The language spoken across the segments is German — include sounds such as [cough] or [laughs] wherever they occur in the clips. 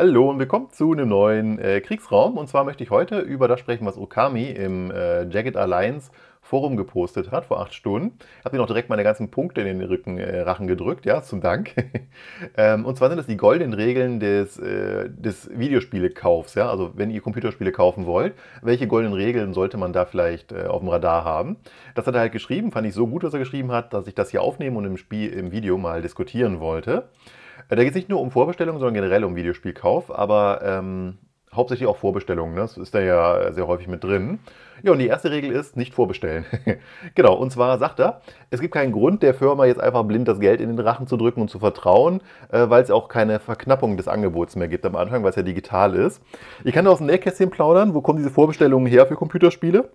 Hallo und willkommen zu einem neuen äh, Kriegsraum. Und zwar möchte ich heute über das sprechen, was Okami im äh, Jagged Alliance Forum gepostet hat, vor acht Stunden. Ich Habe mir noch direkt meine ganzen Punkte in den Rücken, äh, Rachen gedrückt, ja, zum Dank. [laughs] ähm, und zwar sind das die goldenen Regeln des, äh, des Videospielekaufs, ja. Also wenn ihr Computerspiele kaufen wollt, welche goldenen Regeln sollte man da vielleicht äh, auf dem Radar haben? Das hat er halt geschrieben, fand ich so gut, was er geschrieben hat, dass ich das hier aufnehmen und im Spiel, im Video mal diskutieren wollte. Äh, da geht es nicht nur um Vorbestellungen, sondern generell um Videospielkauf, aber ähm, hauptsächlich auch Vorbestellungen. Ne? Das ist da ja sehr häufig mit drin. Ja, und die erste Regel ist, nicht vorbestellen. [laughs] genau, und zwar sagt er, es gibt keinen Grund, der Firma jetzt einfach blind das Geld in den Drachen zu drücken und zu vertrauen, äh, weil es auch keine Verknappung des Angebots mehr gibt am Anfang, weil es ja digital ist. Ich kann da aus dem Nähkästchen plaudern, wo kommen diese Vorbestellungen her für Computerspiele?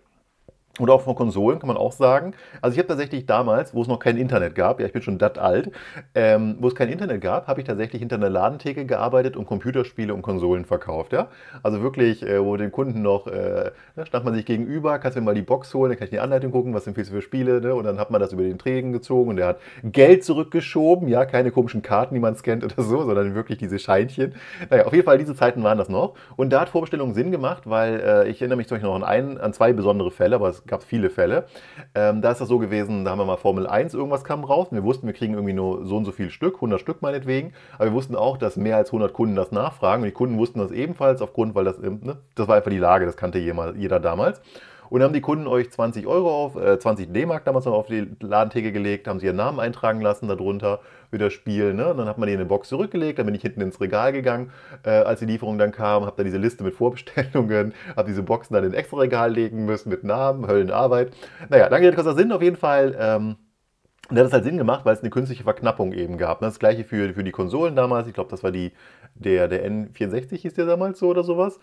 Oder auch von Konsolen kann man auch sagen. Also ich habe tatsächlich damals, wo es noch kein Internet gab, ja ich bin schon dat alt, ähm, wo es kein Internet gab, habe ich tatsächlich hinter einer Ladentheke gearbeitet und Computerspiele und Konsolen verkauft. Ja? Also wirklich, äh, wo den Kunden noch, äh, ne, stand man sich gegenüber, kannst du mir mal die Box holen, dann kann ich die Anleitung gucken, was empfiehlst du für Spiele. Ne? Und dann hat man das über den Trägen gezogen und der hat Geld zurückgeschoben. Ja, keine komischen Karten, die man scannt oder so, sondern wirklich diese Scheinchen. Naja, auf jeden Fall, diese Zeiten waren das noch. Und da hat Vorbestellung Sinn gemacht, weil äh, ich erinnere mich zum Beispiel noch an, einen, an zwei besondere Fälle, aber es das gab es viele Fälle. Ähm, da ist das so gewesen, da haben wir mal Formel 1 irgendwas kam raus und wir wussten, wir kriegen irgendwie nur so und so viel Stück, 100 Stück meinetwegen, aber wir wussten auch, dass mehr als 100 Kunden das nachfragen und die Kunden wussten das ebenfalls aufgrund, weil das, ne, das war einfach die Lage, das kannte jeder damals. Und dann haben die Kunden euch 20 Euro auf, äh, 20 D-Mark damals noch auf die Ladentheke gelegt, haben sie ihren Namen eintragen lassen darunter, wieder spielen. Ne? Und dann hat man die in eine Box zurückgelegt, dann bin ich hinten ins Regal gegangen, äh, als die Lieferung dann kam, habe dann diese Liste mit Vorbestellungen, [laughs] habe diese Boxen dann in ein extra Regal legen müssen mit Namen, Höllenarbeit. Naja, lange Rede, kurzer Sinn auf jeden Fall. Ähm, und das hat halt Sinn gemacht, weil es eine künstliche Verknappung eben gab. Ne? Das gleiche für, für die Konsolen damals. Ich glaube, das war die, der, der N64 hieß der damals so oder sowas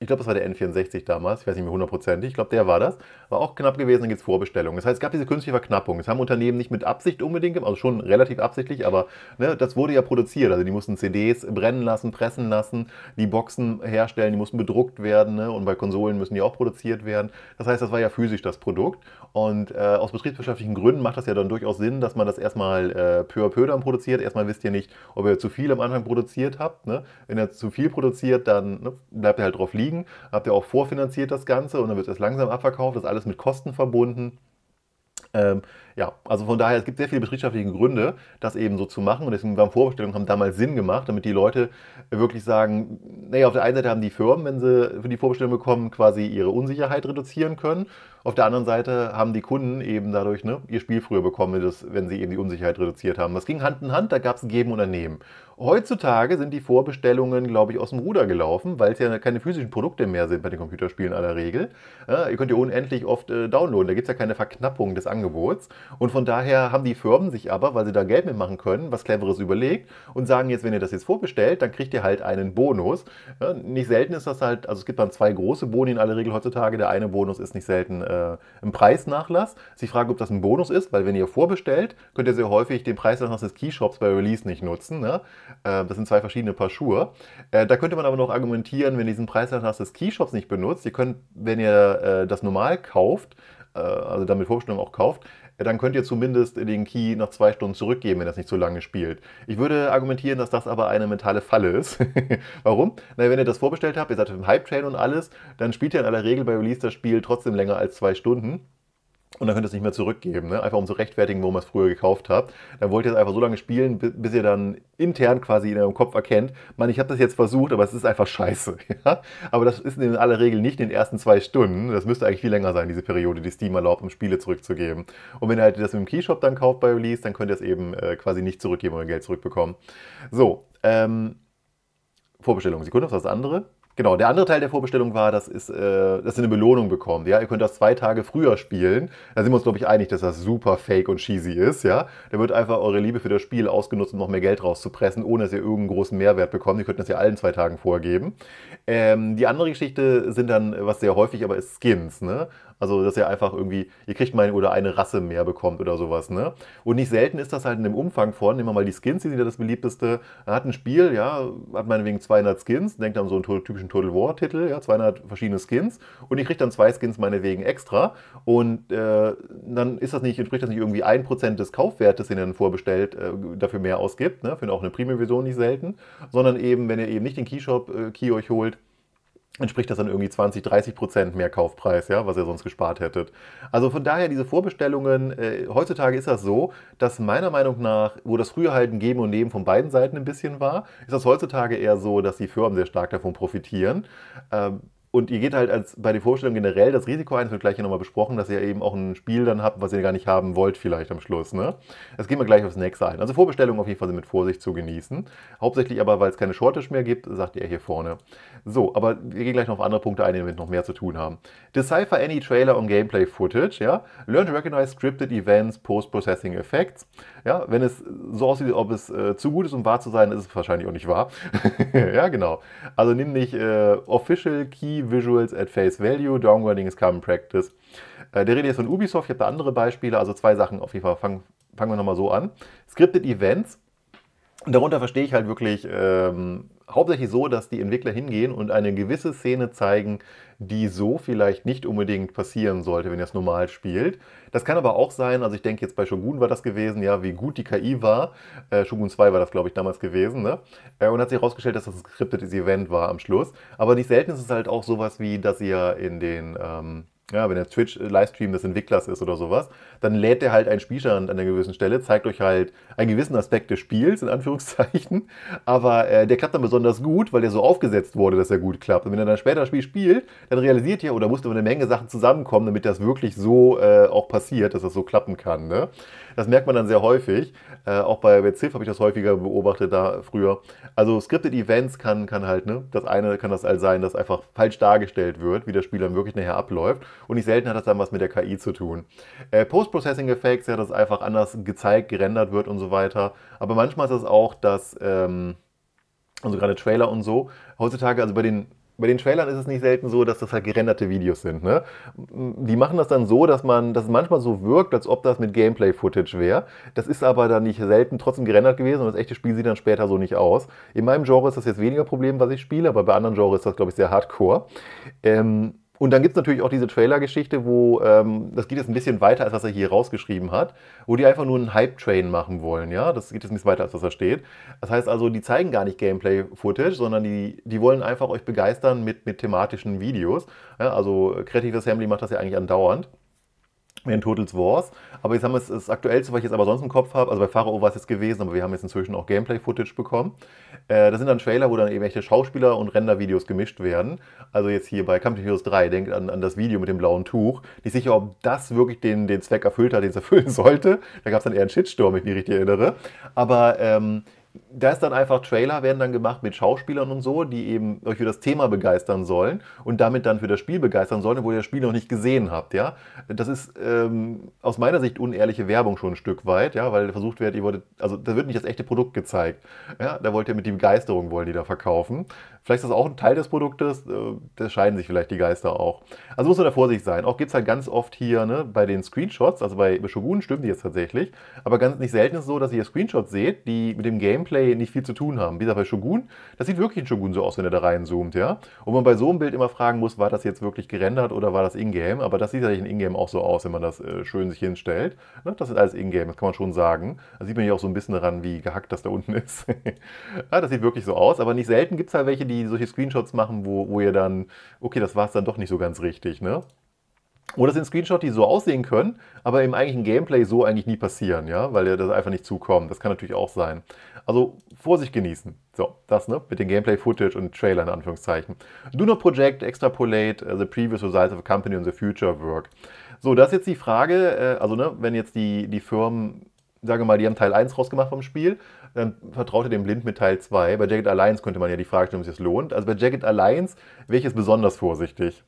ich glaube, das war der N64 damals, ich weiß nicht mehr hundertprozentig, ich glaube, der war das, war auch knapp gewesen, dann gibt es Vorbestellungen. Das heißt, es gab diese künstliche Verknappung. Das haben Unternehmen nicht mit Absicht unbedingt gemacht, also schon relativ absichtlich, aber ne, das wurde ja produziert. Also die mussten CDs brennen lassen, pressen lassen, die Boxen herstellen, die mussten bedruckt werden ne, und bei Konsolen müssen die auch produziert werden. Das heißt, das war ja physisch das Produkt und äh, aus betriebswirtschaftlichen Gründen macht das ja dann durchaus Sinn, dass man das erstmal äh, peu à peu dann produziert. Erstmal wisst ihr nicht, ob ihr zu viel am Anfang produziert habt. Ne? Wenn ihr zu viel produziert, dann ne, bleibt ihr halt drauf liegen kriegen. Habt ihr auch vorfinanziert das Ganze und dann wird es langsam abverkauft. Das ist alles mit Kosten verbunden. Ähm, ja, also von daher, es gibt sehr viele betriebswirtschaftliche Gründe, das eben so zu machen. Und deswegen waren Vorbestellungen haben damals Sinn gemacht, damit die Leute wirklich sagen, naja, auf der einen Seite haben die Firmen, wenn sie für die Vorbestellung bekommen, quasi ihre Unsicherheit reduzieren können. Auf der anderen Seite haben die Kunden eben dadurch ne, ihr Spiel früher bekommen, wenn sie eben die Unsicherheit reduziert haben. Das ging Hand in Hand, da gab es Geben und Nehmen. Heutzutage sind die Vorbestellungen, glaube ich, aus dem Ruder gelaufen, weil es ja keine physischen Produkte mehr sind bei den Computerspielen aller Regel. Ja, ihr könnt ja unendlich oft äh, downloaden, da gibt es ja keine Verknappung des Angebots. Und von daher haben die Firmen sich aber, weil sie da Geld mitmachen können, was Cleveres überlegt und sagen jetzt, wenn ihr das jetzt vorbestellt, dann kriegt ihr halt einen Bonus. Ja, nicht selten ist das halt, also es gibt dann zwei große Boni in aller Regel heutzutage. Der eine Bonus ist nicht selten äh, ein Preisnachlass. Sie fragen, ob das ein Bonus ist, weil wenn ihr vorbestellt, könnt ihr sehr häufig den Preisnachlass des Keyshops bei Release nicht nutzen. Ne? Äh, das sind zwei verschiedene Paar Schuhe. Äh, da könnte man aber noch argumentieren, wenn ihr diesen Preisanlass des Keyshops nicht benutzt, ihr könnt, wenn ihr äh, das normal kauft, also damit Vorstellung auch kauft, dann könnt ihr zumindest den Key nach zwei Stunden zurückgeben, wenn das nicht so lange spielt. Ich würde argumentieren, dass das aber eine mentale Falle ist. [laughs] Warum? Na, wenn ihr das vorbestellt habt, ihr seid im Hype-Train und alles, dann spielt ihr in aller Regel bei Release das Spiel trotzdem länger als zwei Stunden. Und dann könnt ihr es nicht mehr zurückgeben, ne? einfach um zu rechtfertigen, warum ihr es früher gekauft habt. Dann wollt ihr es einfach so lange spielen, bis ihr dann intern quasi in eurem Kopf erkennt, man, ich habe das jetzt versucht, aber es ist einfach scheiße. [laughs] Ja? Aber das ist in aller Regel nicht in den ersten zwei Stunden. Das müsste eigentlich viel länger sein, diese Periode, die Steam erlaubt, um Spiele zurückzugeben. Und wenn ihr halt das mit dem Keyshop dann kauft bei Release, dann könnt ihr es eben äh, quasi nicht zurückgeben und euer Geld zurückbekommen. So, ähm, Vorbestellung, Sekunde, was ist das andere? Genau, der andere Teil der Vorbestellung war, dass, ist, äh, dass ihr eine Belohnung bekommt. Ja? Ihr könnt das zwei Tage früher spielen. Da sind wir uns, glaube ich, einig, dass das super fake und cheesy ist. Ja? Da wird einfach eure Liebe für das Spiel ausgenutzt, um noch mehr Geld rauszupressen, ohne dass ihr irgendeinen großen Mehrwert bekommt. Ihr könnt das ja allen zwei Tagen vorgeben. Ähm, die andere Geschichte sind dann, äh, was sehr häufig aber ist, Skins. Ne? Also, dass ihr einfach irgendwie, ihr kriegt mal oder eine Rasse mehr bekommt oder sowas. Ne? Und nicht selten ist das halt in dem Umfang von, nehmen wir mal die Skins, die sind ja das beliebteste. Man hat ein Spiel, ja, hat meinetwegen 200 Skins, denkt an so einen typischen Total War-Titel, ja, 200 verschiedene Skins. Und ich kriegt dann zwei Skins meinetwegen extra. Und äh, dann ist das nicht, entspricht das nicht irgendwie 1% des Kaufwertes, den ihr dann vorbestellt, äh, dafür mehr ausgibt. Ne? Für auch eine Premium-Version nicht selten. Sondern eben, wenn ihr eben nicht den Keyshop-Key äh, Key euch holt, entspricht das dann irgendwie 20, 30 Prozent mehr Kaufpreis, ja, was ihr sonst gespart hättet. Also von daher diese Vorbestellungen, äh, heutzutage ist das so, dass meiner Meinung nach, wo das früher halt ein Geben und Nehmen von beiden Seiten ein bisschen war, ist das heutzutage eher so, dass die Firmen sehr stark davon profitieren. Ähm, und ihr geht halt als bei den Vorstellungen generell das Risiko ein, das wird gleich hier nochmal besprochen, dass ihr eben auch ein Spiel dann habt, was ihr gar nicht haben wollt, vielleicht am Schluss. Ne? Das gehen wir gleich aufs nächste ein. Also Vorbestellungen auf jeden Fall sind mit Vorsicht zu genießen. Hauptsächlich aber, weil es keine Shortage mehr gibt, sagt er hier vorne. So, aber wir gehen gleich noch auf andere Punkte ein, die damit noch mehr zu tun haben. Decipher any Trailer on Gameplay Footage, ja. Learn to recognize scripted events, Post-Processing Effects. Ja, wenn es so aussieht, ob es äh, zu gut ist, um wahr zu sein, ist es wahrscheinlich auch nicht wahr. [laughs] ja, genau. Also nimm nicht äh, Official Key Visuals at Face Value, Downgrading is Common Practice. Äh, der Rede ist von Ubisoft, ich habe da andere Beispiele, also zwei Sachen auf jeden Fall. Fangen, fangen wir nochmal so an. Scripted Events und darunter verstehe ich halt wirklich ähm, hauptsächlich so, dass die Entwickler hingehen und eine gewisse Szene zeigen, die so vielleicht nicht unbedingt passieren sollte, wenn ihr es normal spielt. Das kann aber auch sein, also ich denke jetzt bei Shogun war das gewesen, ja, wie gut die KI war. Äh, Shogun 2 war das, glaube ich, damals gewesen, ne? Äh, und hat sich herausgestellt, dass das ein skriptetes Event war am Schluss. Aber nicht selten ist es halt auch sowas wie, dass ihr in den. Ähm, ja, wenn der Twitch-Livestream äh, des Entwicklers ist oder sowas, dann lädt er halt einen Spielstand an einer gewissen Stelle, zeigt euch halt einen gewissen Aspekt des Spiels, in Anführungszeichen. [laughs] Aber äh, der klappt dann besonders gut, weil der so aufgesetzt wurde, dass er gut klappt. Und wenn er dann später das Spiel spielt, dann realisiert ihr, oder oh, musste eine Menge Sachen zusammenkommen, damit das wirklich so äh, auch passiert, dass das so klappen kann. Ne? Das merkt man dann sehr häufig. Äh, auch bei, Ziff habe ich das häufiger beobachtet da früher. Also Scripted Events kann, kann halt, ne, das eine kann das halt sein, dass einfach falsch dargestellt wird, wie das Spiel dann wirklich nachher abläuft und nicht selten hat das dann was mit der KI zu tun. Äh, Post-Processing-Effekte, ja, dass es einfach anders gezeigt, gerendert wird und so weiter. Aber manchmal ist das auch, dass, ähm, also gerade Trailer und so, heutzutage, also bei den bei den Trailern ist es nicht selten so, dass das halt gerenderte Videos sind. Ne? Die machen das dann so, dass man, dass es manchmal so wirkt, als ob das mit Gameplay-Footage wäre. Das ist aber dann nicht selten trotzdem gerendert gewesen und das echte Spiel sieht dann später so nicht aus. In meinem Genre ist das jetzt weniger Problem, was ich spiele, aber bei anderen Genres ist das, glaube ich, sehr hardcore. Ähm, und dann gibt es natürlich auch diese Trailer-Geschichte, wo, ähm, das geht jetzt ein bisschen weiter, als was er hier rausgeschrieben hat, wo die einfach nur einen Hype-Train machen wollen, ja. Das geht jetzt nicht weiter, als was da steht. Das heißt also, die zeigen gar nicht Gameplay-Footage, sondern die, die wollen einfach euch begeistern mit, mit thematischen Videos. Ja? Also Creative Assembly macht das ja eigentlich andauernd in Totals Wars. Aber jetzt haben wir das Aktuellste, was ich jetzt aber sonst im Kopf habe, also bei Pharao war es jetzt gewesen, aber wir haben jetzt inzwischen auch Gameplay-Footage bekommen. Äh, das sind dann Trailer, wo dann eben echte Schauspieler und Render-Videos gemischt werden. Also jetzt hier bei Camping Heroes 3, denkt an, an das Video mit dem blauen Tuch. Nicht sicher, ob das wirklich den, den Zweck erfüllt hat, den es erfüllen [laughs] sollte. Da gab es dann eher einen Shitstorm, wenn ich mich richtig erinnere. Aber ähm, da ist dann einfach Trailer werden dann gemacht mit Schauspielern und so, die eben euch für das Thema begeistern sollen und damit dann für das Spiel begeistern sollen, obwohl ihr das Spiel noch nicht gesehen habt, ja. Das ist ähm, aus meiner Sicht unehrliche Werbung schon ein Stück weit, ja, weil versucht wird, ihr wolltet, also da wird nicht das echte Produkt gezeigt, ja, da wollt ihr mit die Begeisterung wollen die da verkaufen. Vielleicht ist das auch ein Teil des Produktes, äh, da scheiden sich vielleicht die Geister auch. Also muss man da vorsichtig sein. Auch gibt es halt ganz oft hier ne, bei den Screenshots, also bei Shogun stimmen die jetzt tatsächlich, aber ganz nicht selten ist es so, dass ihr Screenshots seht, die mit dem Gameplay nicht viel zu tun haben. Wie gesagt, bei Shogun, das sieht wirklich in Shogun so aus, wenn er da reinzoomt, ja. Und man bei so einem Bild immer fragen muss, war das jetzt wirklich gerendert oder war das Ingame? Aber das sieht tatsächlich in Ingame auch so aus, wenn man das äh, schön sich hinstellt. Ne? Das ist alles Ingame, das kann man schon sagen. Da sieht man ja auch so ein bisschen daran, wie gehackt das da unten [laughs] ist. ja, das sieht wirklich so aus, aber nicht selten gibt es halt welche, die die solche Screenshots machen, wo, wo ihr dann, okay, das war es dann doch nicht so ganz richtig, ne? Oder es sind Screenshots, die so aussehen können, aber im eigentlichen Gameplay so eigentlich nie passieren, ja, weil ihr das einfach nicht zukommt. Das kann natürlich auch sein. Also Vorsicht genießen. So, das, ne? Mit dem Gameplay-Footage und Trailer in Anführungszeichen. Do not project, extrapolate uh, the previous results of a company on the future work. So, das ist jetzt die Frage, äh, also ne, wenn jetzt die, die Firmen sage mal, die haben Teil 1 rausgemacht vom Spiel, dann vertraut er dem blind mit Teil 2. Bei Jagged Alliance könnte man ja die Frage stellen, ob sich das lohnt. Also bei Jagged Alliance wäre ich jetzt besonders vorsichtig.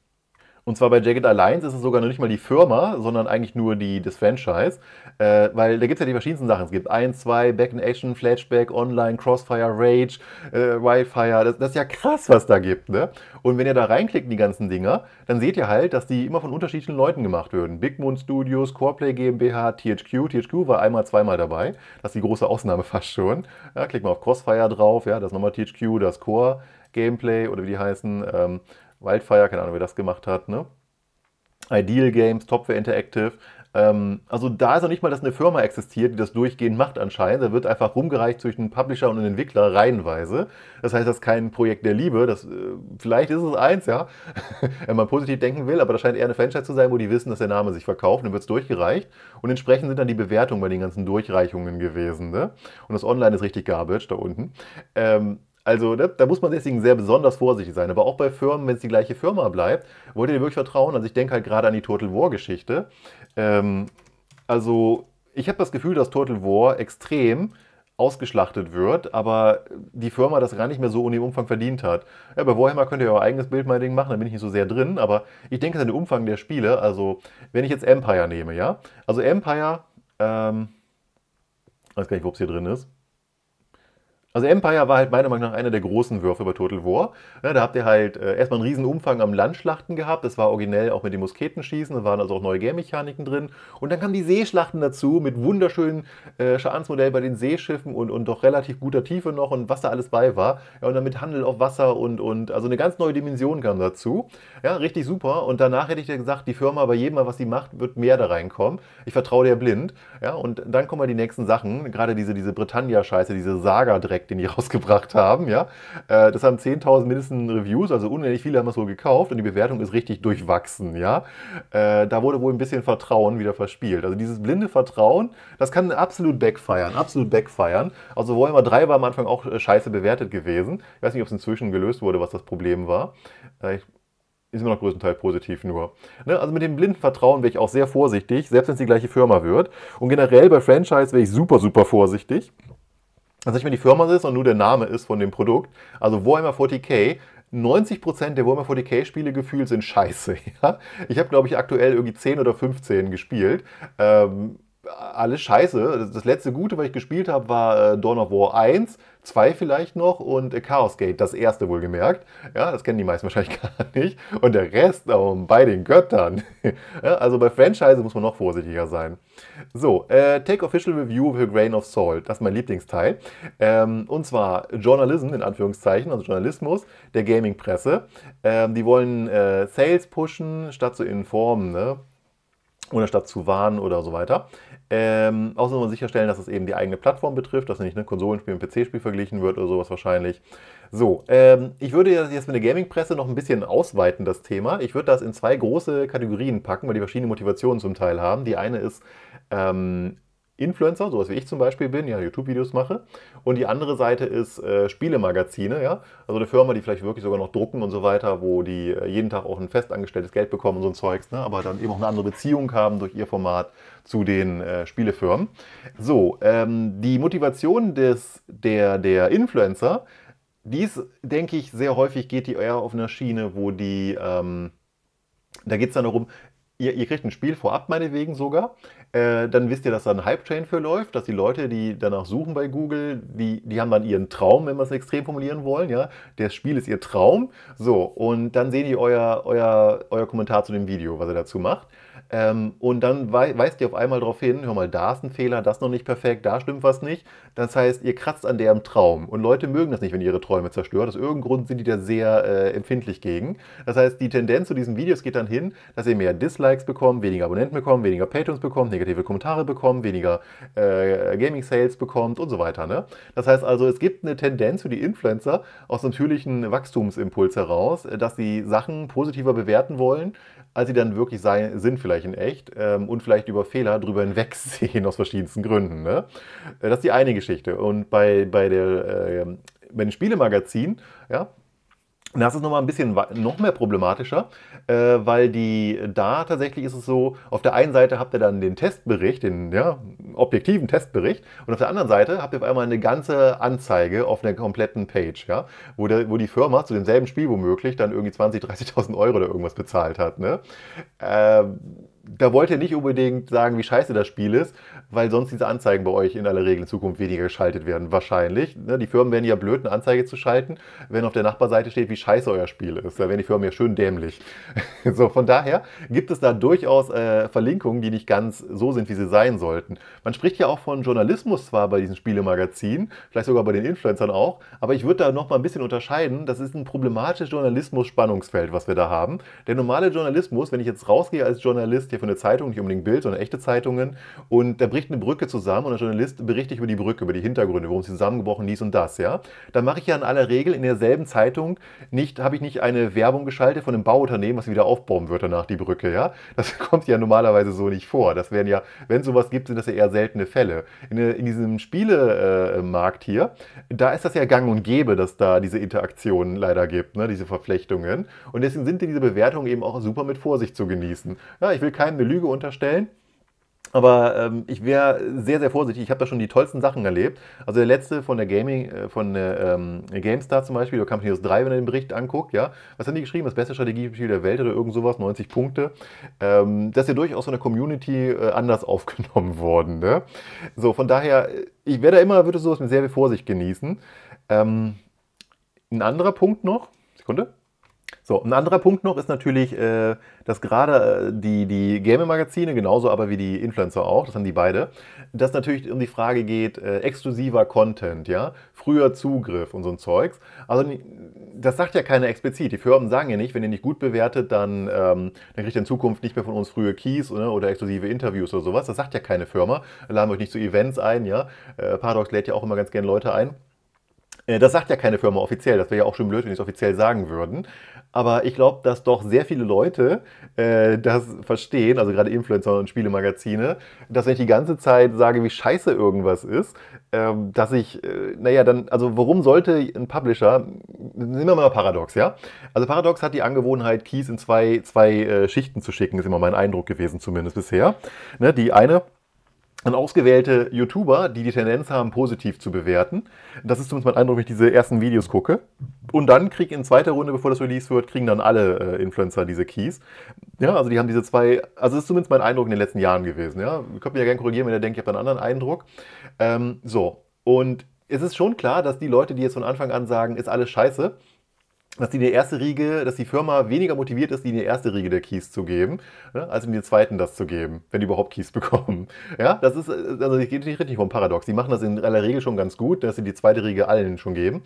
Und zwar bei Jagged Alliance ist es sogar noch nicht mal die Firma, sondern eigentlich nur die, das Franchise. Äh, weil da gibt es ja die verschiedensten Sachen. Es gibt 1, 2, Back in Action, Flashback, Online, Crossfire, Rage, äh, Wildfire. Das, das, ist ja krass, was da gibt. Ne? Und wenn ihr da reinklickt in die ganzen Dinger, dann seht ihr halt, dass die immer von unterschiedlichen Leuten gemacht würden. Big Moon Studios, Coreplay GmbH, THQ. THQ war einmal, zweimal dabei. Das ist die große Ausnahme [laughs] fast schon. Ja, klick mal auf Crossfire drauf. Ja, das ist nochmal THQ, das Core Gameplay oder wie die heißen. Ähm, Wildfire, keine Ahnung, wer das gemacht hat, ne? Ideal Games, Topware Interactive. Ähm, also da ist noch nicht mal, dass eine Firma existiert, die das durchgehend macht anscheinend. Da wird einfach rumgereicht zwischen einem Publisher und einem Entwickler reihenweise. Das heißt, das ist kein Projekt der Liebe. Das, äh, vielleicht ist es eins, ja, [laughs] wenn man positiv denken will, aber das scheint eher eine Franchise zu sein, wo die wissen, dass der Name sich verkauft, dann wird es durchgereicht. Und entsprechend sind dann die Bewertungen bei den ganzen Durchreichungen gewesen. Ne? Und das Online ist richtig garbage da unten. Ähm, also da, ne, da, muss man deswegen sehr besonders vorsichtig sein. Aber auch bei Firmen, wenn es die gleiche Firma bleibt, wollt ihr dir wirklich vertrauen? Also ich denke halt gerade an die Total War-Geschichte. Ähm, also ich habe das Gefühl, dass Total War extrem ausgeschlachtet wird, aber die Firma das gar nicht mehr so in dem Umfang verdient hat. Ja, bei Warhammer könnt ihr euer eigenes Bild meinetwegen machen, da bin ich nicht so sehr drin, aber ich denke an den Umfang der Spiele. Also wenn ich jetzt Empire nehme, ja? Also Empire, ähm, ich weiß gar nicht, wo es hier drin ist. Also Empire war halt meiner Meinung nach einer der großen Würfe bei Total War. Ja, da habt ihr halt äh, erstmal einen riesen Umfang am Landschlachten gehabt. Das war originell auch mit dem Musketenschießen. Da waren also auch neue Game-Mechaniken drin. Und dann kamen die Seeschlachten dazu mit wunderschönen äh, Schadensmodellen bei den Seeschiffen und, und doch relativ guter Tiefe noch und was da alles bei war. Ja, und dann mit Handel auf Wasser und, und also eine ganz neue Dimension kam dazu. Ja, richtig super. Und danach hätte ich ja gesagt, die Firma bei jedem Mal, was sie macht, wird mehr da reinkommen. Ich vertraue der blind. Ja, und dann kommen mal die nächsten Sachen. Gerade diese, diese Britannia-Scheiße, diese Saga-Dreck Effekt, den die [laughs] rausgebracht haben. Ja? Äh, das haben 10.000 mindestens Reviews, also unendlich viele haben es wohl gekauft und die Bewertung ist richtig durchwachsen. Ja? Äh, da wurde wohl ein bisschen Vertrauen wieder verspielt. Also dieses blinde Vertrauen, das kann absolut backfeiern, absolut backfeiern. Also Warhammer 3 war am Anfang auch äh, scheiße bewertet gewesen. Ich weiß nicht, ob es inzwischen gelöst wurde, was das Problem war. Äh, ist immer noch größtenteils positiv nur. Ne? Also mit dem blinden Vertrauen wäre ich auch sehr vorsichtig, selbst wenn es die gleiche Firma wird. Und generell bei Franchise wäre ich super, super vorsichtig. Also nicht mehr die Firma ist sondern nur der Name ist von dem Produkt. Also Warhammer 40k 90% der Warhammer 40k Spiele gefühlt sind scheiße. [laughs] Ja? Ich habe, glaube ich, aktuell irgendwie 10 oder 15 gespielt. Ähm, alles scheiße. Das letzte Gute, was ich gespielt habe, war äh, Dawn of War 1, 2 vielleicht noch und äh, Chaos Gate, das erste wohlgemerkt. Ja, das kennen die meisten [laughs] wahrscheinlich gar nicht. Und der Rest um, oh, bei den Göttern. [laughs] ja, also bei Franchise muss man noch vorsichtiger sein. So, äh, Take Official Review with a Grain of Salt, das ist mein Lieblingsteil. Ähm, und zwar Journalism, in Anführungszeichen, also Journalismus der Gaming-Presse. Ähm, die wollen äh, Sales pushen, statt zu informen, ne? oder statt zu warnen oder so weiter. Ähm, außerdem muss man sicherstellen, dass es eben die eigene Plattform betrifft, dass nicht ein ne, Konsolenspiel mit PC-Spiel verglichen wird oder sowas wahrscheinlich. So, ähm, ich würde jetzt mit der Gaming-Presse noch ein bisschen ausweiten, das Thema. Ich würde das in zwei große Kategorien packen, weil die verschiedene Motivationen zum Teil haben. Die eine ist ähm, Influencer, sowas wie ich zum Beispiel bin, ja, YouTube-Videos mache. Und die andere Seite ist äh, Spielemagazine, ja. Also eine Firma, die vielleicht wirklich sogar noch drucken und so weiter, wo die äh, jeden Tag auch ein festangestelltes Geld bekommen und so ein Zeugs, ne? aber dann eben auch eine andere Beziehung haben durch ihr Format zu den äh, Spielefirmen. So, ähm, die Motivation des, der, der Influencer, dies, denke ich, sehr häufig geht die eher auf einer Schiene, wo die, ähm, da geht es dann darum, ihr, ihr kriegt ein Spiel vorab, meinetwegen sogar. Äh, dann wisst ihr, dass da ein Hype-Train für läuft, dass die Leute, die danach suchen bei Google, die, die haben dann ihren Traum, wenn wir es extrem formulieren wollen. Ja? Das Spiel ist ihr Traum. So, und dann seht ihr euer, euer, euer Kommentar zu dem Video, was ihr dazu macht. Ähm, und dann weist ihr auf einmal darauf hin, hör mal, da ist ein Fehler, das ist noch nicht perfekt, da stimmt was nicht. Das heißt, ihr kratzt an deren Traum. Und Leute mögen das nicht, wenn ihr ihre Träume zerstört. Aus irgendeinem Grund sind die da sehr äh, empfindlich gegen. Das heißt, die Tendenz zu diesen Videos geht dann hin, dass ihr mehr Dislikes bekommt, weniger Abonnenten bekommt, weniger Patrons bekommt, negative Kommentare bekommt, weniger äh, Gaming-Sales bekommt und so weiter. Ne? Das heißt also, es gibt eine Tendenz für die Influencer aus natürlichen Wachstumsimpuls heraus, äh, dass sie Sachen positiver bewerten wollen, als sie dann wirklich sein, sind, vielleicht in echt, ähm, und vielleicht über Fehler drüber hinwegsehen [laughs] aus verschiedensten Gründen. Ne? Äh, das ist die eine Geschichte. Und bei, bei, der, äh, bei dem Spielemagazin, ja, das ist nochmal ein bisschen noch mehr problematischer, äh, weil die da tatsächlich ist es so, auf der einen Seite habt ihr dann den Testbericht, den ja, objektiven Testbericht, und auf der anderen Seite habt ihr auf einmal eine ganze Anzeige auf einer kompletten Page, ja, wo, der, wo die Firma zu demselben Spiel womöglich dann irgendwie 20.000, 30.000 Euro oder irgendwas bezahlt hat. Ne? Ähm, da wollt ihr nicht unbedingt sagen, wie scheiße das Spiel ist, weil sonst diese Anzeigen bei euch in aller Regel in Zukunft weniger geschaltet werden, wahrscheinlich. Ne, die Firmen werden ja blöd, eine Anzeige zu schalten, wenn auf der Nachbarseite steht, wie scheiße euer Spiel ist. Da werden die Firmen ja schön dämlich. [laughs] so, von daher gibt es da durchaus äh, Verlinkungen, die nicht ganz so sind, wie sie sein sollten. Man spricht ja auch von Journalismus zwar bei diesen Spielemagazinen, vielleicht sogar bei den Influencern auch, aber ich würde da nochmal ein bisschen unterscheiden. Das ist ein problematisches Journalismus-Spannungsfeld, was wir da haben. Der normale Journalismus, wenn ich jetzt rausgehe als Journalist, hier von der Zeitung, nicht unbedingt Bild, sondern echte Zeitungen. Und da bricht eine Brücke zusammen und der Journalist berichtet über die Brücke, über die Hintergründe, warum sie zusammengebrochen, dies und das. Ja? Dann mache ich ja in aller Regel in derselben Zeitung nicht, habe ich nicht eine Werbung geschaltet von einem Bauunternehmen, was wieder aufbauen wird danach die Brücke. Ja? Das [laughs] kommt ja normalerweise so nicht vor. Das wären ja, wenn sowas gibt, sind das ja eher seltene Fälle. In, äh, in diesem Spielemarkt äh, hier, da ist das ja gang und gäbe, dass da diese Interaktionen leider gibt, ne? diese Verflechtungen. Und deswegen sind diese Bewertungen eben auch super mit Vorsicht zu genießen. Ja, ich will keine keinem eine Lüge unterstellen. Aber ähm, ich wäre sehr, sehr vorsichtig. Ich habe da schon die tollsten Sachen erlebt. Also der letzte von der Gaming, äh, von der, ähm, GameStar zum Beispiel, oder Company 3, wenn ihr den Bericht anguckt, ja, was haben die geschrieben? Das beste Strategiespiel der Welt oder irgend sowas, 90 Punkte. Ähm, das ist ja durchaus von der Community äh, anders [laughs] aufgenommen worden. Ne? So, von daher, äh, ich werde da immer, würde sowas mit sehr viel Vorsicht genießen. Ähm, ein anderer Punkt noch, Sekunde. So, ein anderer Punkt noch ist natürlich, äh, dass gerade äh, die, die Game-Magazine, genauso aber wie die Influencer auch, das haben die beide, dass natürlich um die Frage geht, äh, exklusiver Content, ja, früher Zugriff und so ein Zeugs. Also das sagt ja keiner explizit. Die Firmen sagen ja nicht, wenn ihr nicht gut bewertet, dann, ähm, dann kriegt ihr in Zukunft nicht mehr von uns frühe Keys oder, ne, oder exklusive Interviews oder sowas. Das sagt ja keine Firma. Laden euch nicht zu Events ein, ja. Paradox lädt ja auch immer ganz gerne Leute ein. Das sagt ja keine Firma offiziell. Das wäre ja auch schon blöd, wenn die es offiziell sagen würden aber ich glaube, dass doch sehr viele Leute äh, das verstehen, also gerade Influencer und Spielemagazine, dass wenn ich die ganze Zeit sage, wie scheiße irgendwas ist, ähm, dass ich, äh, naja, dann, also warum sollte ein Publisher, nehmen wir mal Paradox, ja? Also Paradox hat die Angewohnheit, Keys in zwei, zwei äh, Schichten zu schicken, ist immer mein Eindruck gewesen, zumindest bisher. Ne, die eine an ausgewählte YouTuber, die die Tendenz haben, positiv zu bewerten. Das ist zumindest mein Eindruck, wenn ich diese ersten Videos gucke. Und dann kriege ich in zweiter Runde, bevor das Release wird, kriegen dann alle äh, Influencer diese Keys. Ja, also die haben diese zwei, also das ist zumindest mein Eindruck in den letzten Jahren gewesen. Ja, ihr könnt mich ja gerne korrigieren, wenn ihr denkt, ihr habt einen anderen Eindruck. Ähm, so, und es ist schon klar, dass die Leute, die jetzt von Anfang an sagen, ist alles scheiße, dass die, die erste Riege, dass die Firma weniger motiviert ist, die, in die erste Riege der Keys zu geben, ne, als in die zweiten das zu geben, wenn die überhaupt Keys [laughs] bekommen. Ja, das ist, also ich gehe nicht richtig vom Paradox. Die machen das in aller Regel schon ganz gut, dass sie die zweite Riege allen schon geben.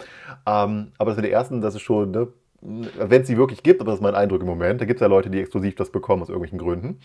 Ähm, aber dass wir die ersten, das ist schon, ne, wenn es sie wirklich gibt, aber das ist mein Eindruck im Moment, da gibt es ja Leute, die exklusiv das bekommen aus irgendwelchen Gründen.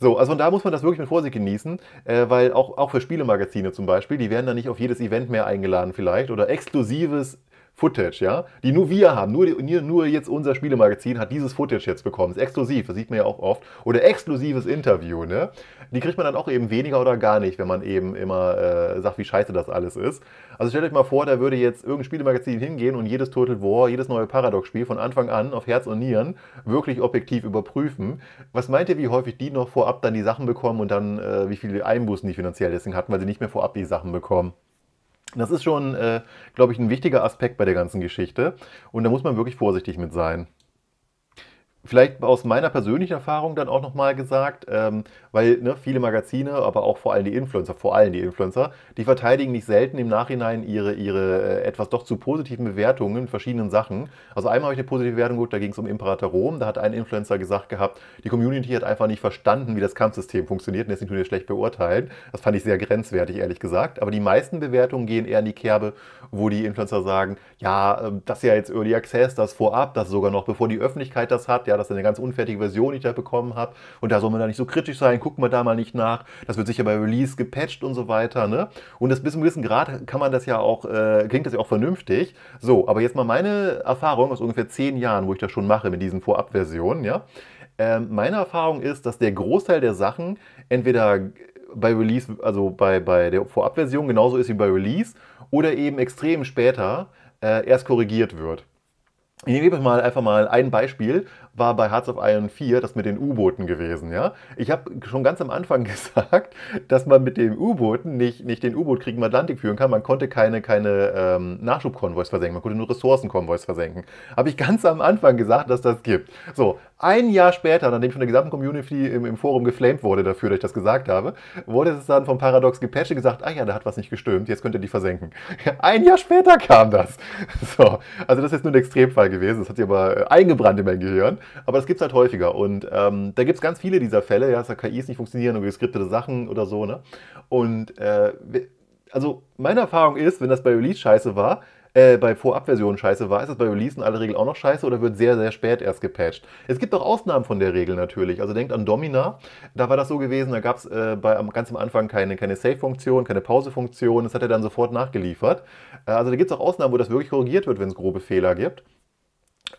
So, also von da muss man das wirklich mit Vorsicht genießen, äh, weil auch, auch für Spielemagazine zum Beispiel, die werden dann nicht auf jedes Event mehr eingeladen vielleicht oder exklusives Footage, ja, die nur wir haben, nur, nur jetzt unser Spielemagazin hat dieses Footage jetzt bekommen. Ist exklusiv, das sieht man ja auch oft. Oder exklusives Interview, ne? Die kriegt man dann auch eben weniger oder gar nicht, wenn man eben immer äh, sagt, wie scheiße das alles ist. Also stellt euch mal vor, da würde jetzt irgendein Spielemagazin hingehen und jedes Total War, jedes neue Paradox-Spiel von Anfang an auf Herz und Nieren wirklich objektiv überprüfen. Was meint ihr, wie häufig die noch vorab dann die Sachen bekommen und dann äh, wie viele Einbußen die finanziell deswegen hatten, weil sie nicht mehr vorab die Sachen bekommen? Das ist schon, äh, glaube ich, ein wichtiger Aspekt bei der ganzen Geschichte. Und da muss man wirklich vorsichtig mit sein vielleicht aus meiner persönlichen Erfahrung dann auch nochmal gesagt, ähm, weil ne, viele Magazine, aber auch vor allem die Influencer, vor allem die Influencer, die verteidigen nicht selten im Nachhinein ihre, ihre äh, etwas doch zu positiven Bewertungen in verschiedenen Sachen. Also einmal habe ich eine positive Bewertung gut, da ging es um Imperator Rom, da hat ein Influencer gesagt gehabt, die Community hat einfach nicht verstanden, wie das Kampfsystem funktioniert und deswegen tun wir schlecht beurteilen. Das fand ich sehr grenzwertig, ehrlich gesagt. Aber die meisten Bewertungen gehen eher in die Kerbe, wo die Influencer sagen, ja, ähm, das ist ja jetzt Early Access, das vorab, das sogar noch, bevor die Öffentlichkeit das hat, ja, ja, das ist eine ganz unfertige Version, die ich da bekommen habe. Und da soll man da nicht so kritisch sein, gucken wir da mal nicht nach. Das wird sicher bei Release gepatcht und so weiter. Ne? Und das bis zu einem gewissen Grad kann man das ja auch, äh, klingt das ja auch vernünftig. So, aber jetzt mal meine Erfahrung aus ungefähr zehn Jahren, wo ich das schon mache mit diesen Vorabversionen, ja. Ähm, meine Erfahrung ist, dass der Großteil der Sachen entweder bei Release, also bei, bei der Vorabversion genauso ist wie bei Release oder eben extrem später äh, erst korrigiert wird. Ich nehme mal einfach mal ein Beispiel, war bei Hearts of Iron 4 das mit den U-Booten gewesen. Ja? Ich habe schon ganz am Anfang [laughs] gesagt, dass man mit den U-Booten nicht, nicht den U-Boot-Krieg im Atlantik führen kann. Man konnte keine, keine ähm, Nachschubkonvois versenken, man konnte nur Ressourcenkonvois versenken. Habe ich ganz am Anfang gesagt, dass das gibt. So, ein Jahr später, nachdem ich von der gesamten Community im, im Forum geflamed wurde dafür, dass ich das gesagt habe, wurde es dann vom Paradox gepatcht gesagt, ah ja, da hat was nicht gestimmt, jetzt könnt ihr die versenken. Ein Jahr später kam das. [laughs] So, also das ist nur ein Extremfall gewesen, das hat sich aber äh, eingebrannt in mein Gehirn aber das gibt es halt häufiger. Und ähm, da gibt es ganz viele dieser Fälle, ja, dass da KIs nicht funktionieren und geskriptete Sachen oder so. Ne? Und äh, also meine Erfahrung ist, wenn das bei Release scheiße war, äh, bei Vorabversionen scheiße war, ist das bei Release in aller Regel auch noch scheiße oder wird sehr, sehr spät erst gepatcht. Es gibt auch Ausnahmen von der Regel natürlich. Also denkt an Domina, da war das so gewesen, da gab es äh, ganz am Anfang keine, keine Save-Funktion, keine Pause-Funktion, das hat er dann sofort nachgeliefert. Äh, also da gibt es auch Ausnahmen, wo das wirklich korrigiert wird, wenn es grobe Fehler gibt.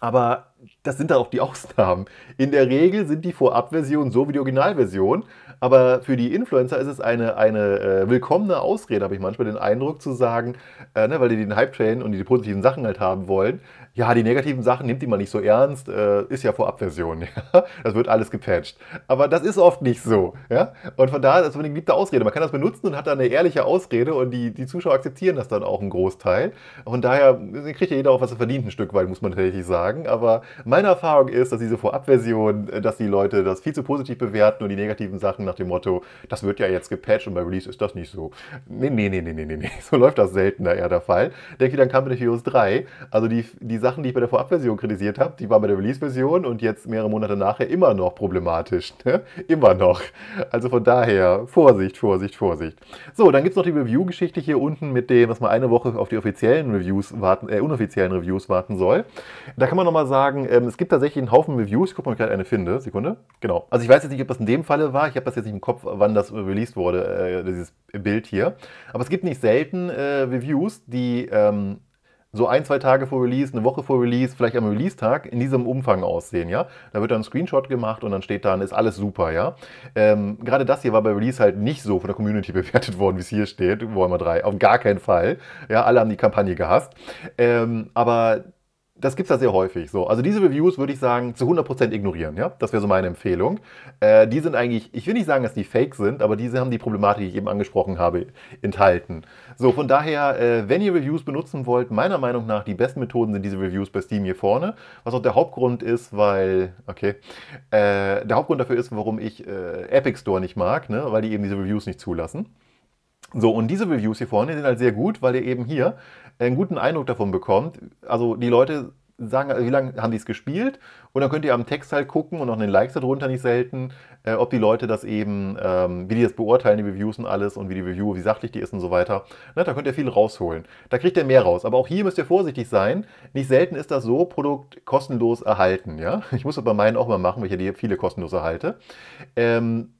Aber das sind dann auch die [laughs] Ausnahmen. In der Regel sind die Vorabversionen so wie die Originalversion. Aber für die Influencer ist es eine, eine äh, willkommene Ausrede, habe ich manchmal den Eindruck zu sagen, äh, ne, weil die den Hype-Train und die, die positiven Sachen halt haben wollen ja, die negativen Sachen nimmt die mal nicht so ernst, äh, ist ja Vorabversion. [laughs] Ja? Das wird alles gepatcht. Aber das ist oft nicht so. Ja? Und von daher ist es eine geliebte Ausrede. Man kann das benutzen und hat da eine ehrliche Ausrede und die, die Zuschauer akzeptieren das dann auch einen Großteil. Von daher äh, kriegt ja jeder auch, was er verdient, ein Stück weit, muss man tatsächlich sagen. Aber meine Erfahrung ist, dass diese Vorabversion, äh, dass die Leute das viel zu positiv bewerten und die negativen Sachen nach dem Motto, das wird ja jetzt gepatcht und bei Release ist das nicht so. Nee, nee, nee, nee, nee, nee. nee. [laughs] So läuft das seltener eher der Fall. Denke ich dann Company Heroes 3. Also die, die Sachen, die ich bei der Vorabversion kritisiert habe, die war bei der Release-Version und jetzt mehrere Monate nachher immer noch problematisch. Ne? Immer noch. Also von daher, Vorsicht, Vorsicht, Vorsicht. So, dann gibt es noch die Review-Geschichte hier unten mit dem, dass man eine Woche auf die offiziellen Reviews warten, äh, unoffiziellen Reviews warten soll. Da kann man nochmal sagen, ähm, es gibt tatsächlich einen Haufen Reviews. Ich gucke mal, ob ich gerade eine finde. Sekunde. Genau. Also ich weiß jetzt nicht, ob das in dem Falle war. Ich habe das jetzt nicht im Kopf, wann das released wurde, äh, dieses Bild hier. Aber es gibt nicht selten äh, Reviews, die ähm, so ein, zwei Tage vor Release, eine Woche vor Release, vielleicht am Release-Tag in diesem Umfang aussehen, ja. Da wird dann ein Screenshot gemacht und dann steht dann, ist alles super, ja. Ähm, gerade das hier war bei Release halt nicht so von der Community [laughs] bewertet worden, wie es hier steht, Warhammer 3, auf gar keinen Fall. Ja, alle haben die Kampagne gehasst. Ähm, aber das gibt es ja sehr häufig. So. Also diese Reviews würde ich sagen, zu 100% ignorieren. Ja? Das wäre so meine Empfehlung. Äh, die sind eigentlich, ich will nicht sagen, dass die fake sind, aber diese haben die Problematik, die ich eben angesprochen habe, enthalten. So, von daher, äh, wenn ihr Reviews benutzen wollt, meiner Meinung nach die besten Methoden sind diese Reviews bei Steam hier vorne. Was auch der Hauptgrund ist, weil, okay, äh, der Hauptgrund dafür ist, warum ich äh, Epic Store nicht mag, ne? weil die eben diese Reviews nicht zulassen. So, und diese Reviews hier vorne sind halt sehr gut, weil ihr eben hier einen guten Eindruck davon bekommt. Also die Leute sagen, wie lange haben die es gespielt? Und dann könnt ihr am Text halt gucken und auch in den Likes darunter nicht selten, äh, ob die Leute das eben, ähm, wie die das beurteilen, die Reviews und alles und wie die Review, wie sachlich die ist und so weiter. Na, ne, da könnt ihr viel rausholen. Da kriegt ihr mehr raus. Aber auch hier müsst ihr vorsichtig sein. Nicht selten ist das so, Produkt kostenlos erhalten. Ja? Ich muss das bei meinen auch mal machen, weil ich ja die viele kostenlos erhalte. Ähm,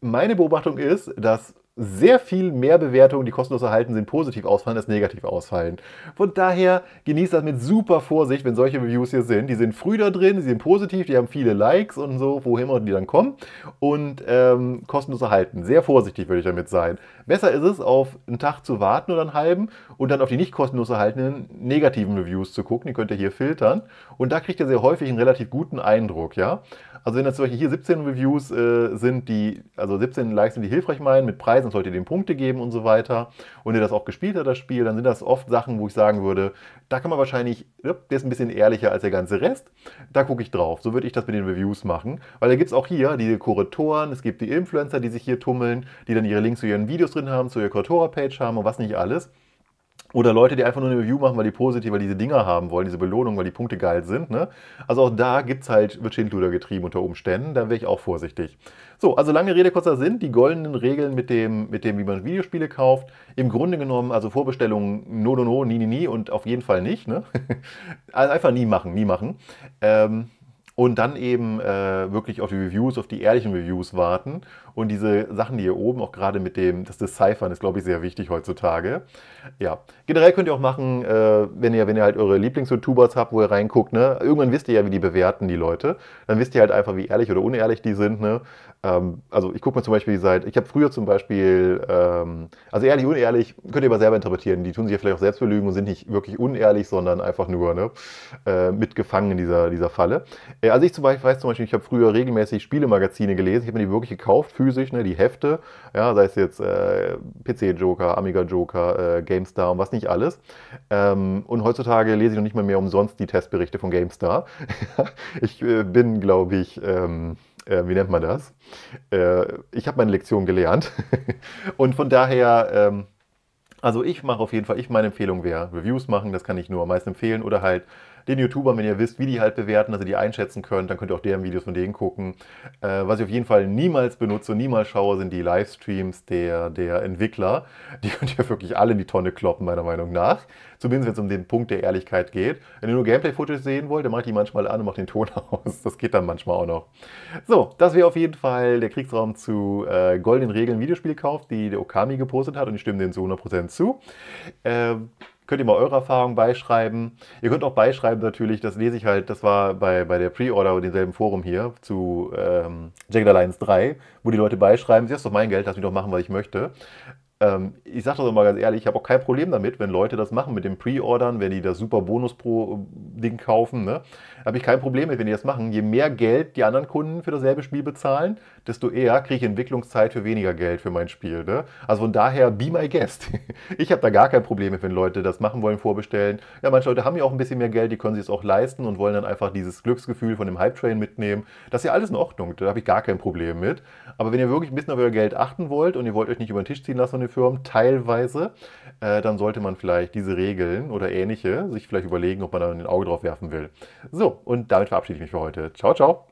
meine Beobachtung ist, dass sehr viel mehr Bewertungen, die kostenlos erhalten sind, positiv ausfallen als negativ ausfallen. Von daher genießt das mit super Vorsicht, wenn solche Reviews hier sind. Die sind früh da drin, sie sind positiv, die haben viele Likes und so, woher immer die dann kommen. Und ähm, kostenlos erhalten. Sehr vorsichtig würde ich damit sein. Besser ist es, auf einen Tag zu warten oder einen halben und dann auf die nicht kostenlos erhaltenen negativen Reviews zu gucken. Die könnt ihr hier filtern. Und da kriegt ihr sehr häufig einen relativ guten Eindruck, ja. Also wenn das zum Beispiel hier 17 Reviews äh, sind, die, also 17 Likes sind, die hilfreich meinen, mit Preisen, dass ihr denen Punkte geben und so weiter, und ihr das auch gespielt hat, das Spiel, dann sind das oft Sachen, wo ich sagen würde, da kann man wahrscheinlich, der ist ein bisschen ehrlicher als der ganze Rest, da gucke ich drauf. So würde ich das mit den Reviews machen, weil da gibt es auch hier die Korrektoren, es gibt die Influencer, die sich hier tummeln, die dann ihre Links zu ihren Videos drin haben, zu ihrer Kurator-Page haben und was nicht alles. Oder Leute, die einfach nur eine Review machen, weil die positiv, weil diese Dinger haben wollen, diese Belohnung, weil die Punkte geil sind. Ne? Also auch da gibt's halt, wird Schindluder getrieben unter Umständen. Da wäre ich auch vorsichtig. So, also lange Rede, kurzer Sinn. Die goldenen Regeln mit dem, mit dem, wie man Videospiele kauft. Im Grunde genommen, also Vorbestellungen, no, no, no, nie, nie, nie und auf jeden Fall nicht. Ne? [laughs] also einfach nie machen, nie machen. Ähm, und dann eben äh, wirklich auf die Reviews, auf die ehrlichen Reviews warten und diese Sachen, die hier oben, auch gerade mit dem, das Deciphern ist, glaube ich, sehr wichtig heutzutage. Ja, generell könnt ihr auch machen, äh, wenn, ihr, wenn ihr halt eure Lieblings-YouTubers habt, wo ihr reinguckt, ne? Irgendwann wisst ihr ja, wie die bewerten, die Leute. Dann wisst ihr halt einfach, wie ehrlich oder unehrlich die sind, ne? Ähm, also ich gucke mir zum Beispiel seit, ich habe früher zum Beispiel, ähm, also ehrlich, unehrlich, könnt ihr aber selber interpretieren. Die tun sich ja vielleicht auch selbst belügen und sind nicht wirklich unehrlich, sondern einfach nur, ne? Äh, mitgefangen in dieser, dieser Falle. Äh, also ich zum Beispiel, weiß zum Beispiel, ich habe früher regelmäßig Spielemagazine gelesen. Ich habe mir die wirklich gekauft, physisch, ne? Die Hefte, ja, sei es jetzt äh, PC-Joker, Amiga-Joker, äh, Game GameStar und was nicht alles. Ähm, und heutzutage lese ich noch nicht mal mehr umsonst die Testberichte von GameStar. [laughs] ich äh, bin, glaube ich, ähm, äh, wie nennt man das? Äh, ich habe meine Lektion gelernt. [laughs] und von daher, ähm, also ich mache auf jeden Fall, ich meine Empfehlung wäre, Reviews machen, das kann ich nur am meisten empfehlen oder halt den YouTubern, wenn ihr wisst, wie die halt bewerten, dass ihr die einschätzen könnt, dann könnt ihr auch deren Videos von denen gucken. Äh, was ich auf jeden Fall niemals benutze und niemals schaue, sind die Livestreams der, der Entwickler. Die könnt ihr wirklich alle in die Tonne kloppen, meiner Meinung nach. Zumindest wenn es um den Punkt der Ehrlichkeit geht. Wenn ihr nur Gameplay-Footage sehen wollt, dann ich die manchmal an und macht den Ton [laughs] aus. Das geht dann manchmal auch noch. So, das wäre auf jeden Fall der Kriegsraum zu äh, Golden Regeln Videospielkauf, die der Okami gepostet hat und ich stimme denen zu 100% zu. Ähm, Könnt ihr mal eure Erfahrungen beischreiben. Ihr könnt auch beischreiben natürlich, das lese ich halt, das war bei, bei der Pre-Order und demselben Forum hier zu ähm, Jagged Alliance 3, wo die Leute beischreiben, sie ist doch mein Geld, lass mich doch machen, was ich möchte ähm, ich sage das auch mal ganz ehrlich, ich habe auch kein Problem damit, wenn Leute das machen mit dem Pre-Ordern, wenn die das super Bonus pro Ding kaufen. Ne? habe ich kein Problem mit, wenn die das machen. Je mehr Geld die anderen Kunden für dasselbe Spiel bezahlen, desto eher kriege ich Entwicklungszeit für weniger Geld für mein Spiel. Ne? Also von daher, be my guest. [laughs] Ich habe da gar kein Problem mit, wenn Leute das machen wollen, vorbestellen. Ja, manche Leute haben ja auch ein bisschen mehr Geld, die können sich es auch leisten und wollen dann einfach dieses Glücksgefühl von dem Hype-Train mitnehmen. Das ist ja alles in Ordnung, da habe ich gar kein Problem mit. Aber wenn ihr wirklich ein bisschen auf euer Geld achten wollt und ihr wollt euch nicht über den Tisch ziehen lassen von den Firmen, teilweise, äh, dann sollte man vielleicht diese Regeln oder ähnliche sich vielleicht überlegen, ob man da ein Auge drauf werfen will. So, und damit verabschiede ich mich für heute. Ciao, ciao.